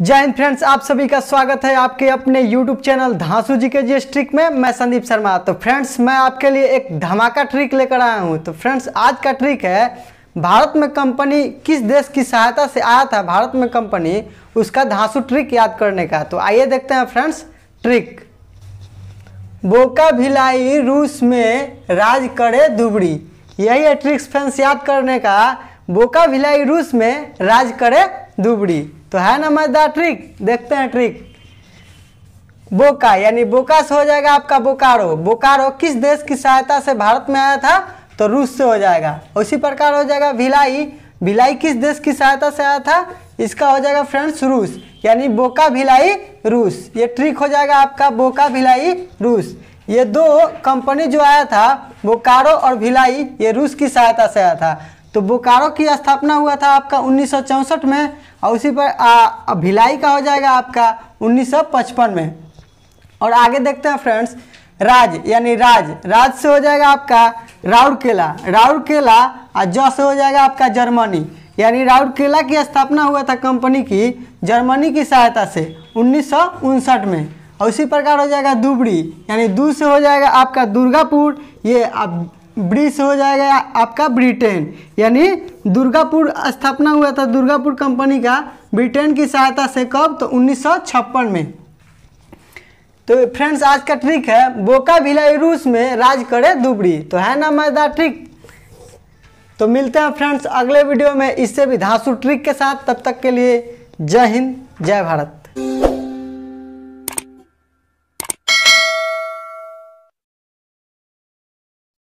जय हिंद फ्रेंड्स आप सभी का स्वागत है आपके अपने यूट्यूब चैनल धांसू जी के जी ट्रिक में मैं संदीप शर्मा तो फ्रेंड्स मैं आपके लिए एक धमाका ट्रिक लेकर आया हूँ तो फ्रेंड्स आज का ट्रिक है भारत में कंपनी किस देश की सहायता से आया था भारत में कंपनी उसका धांसू ट्रिक याद करने का तो आइए देखते हैं फ्रेंड्स ट्रिक बोका भिलाई रूस में राज करे दुबड़ी यही है ट्रिक्स फ्रेंड्स याद करने का बोका भिलाई रूस में राज करे दुबड़ी तो है ना मजदार ट्रिक देखते हैं ट्रिक बोका यानी बोका से हो जाएगा आपका बोकारो बोकारो किस देश की सहायता से भारत में आया था तो रूस से हो जाएगा उसी प्रकार हो जाएगा भिलाई भिलाई किस देश की सहायता से आया था इसका हो जाएगा फ्रेंड्स रूस यानी बोका भिलाई रूस ये ट्रिक हो जाएगा आपका बोका भिलाई रूस ये दो कंपनी जो आया था बोकारो और भिलाई ये रूस की सहायता से आया था तो बोकारो की स्थापना हुआ था आपका उन्नीस में और उसी पर भिलाई का हो जाएगा आपका 1955 में और आगे देखते हैं फ्रेंड्स राज यानी राज राज से हो जाएगा आपका राउरकेला राउरकेला और ज से हो जाएगा आपका जर्मनी यानी राउरकेला की स्थापना हुआ था कंपनी की जर्मनी की सहायता से उन्नीस में और उसी प्रकार हो जाएगा दुबड़ी यानी दू से हो जाएगा आपका दुर्गापुर ये अब ब्रिस हो जाएगा आपका ब्रिटेन यानी दुर्गापुर स्थापना हुआ था दुर्गापुर कंपनी का ब्रिटेन की सहायता से कब तो उन्नीस में तो फ्रेंड्स आज का ट्रिक है बोका भिलाई रूस में राज करे दुबड़ी तो है ना मजदार ट्रिक तो मिलते हैं फ्रेंड्स अगले वीडियो में इससे भी धासु ट्रिक के साथ तब तक के लिए जय हिंद जय भारत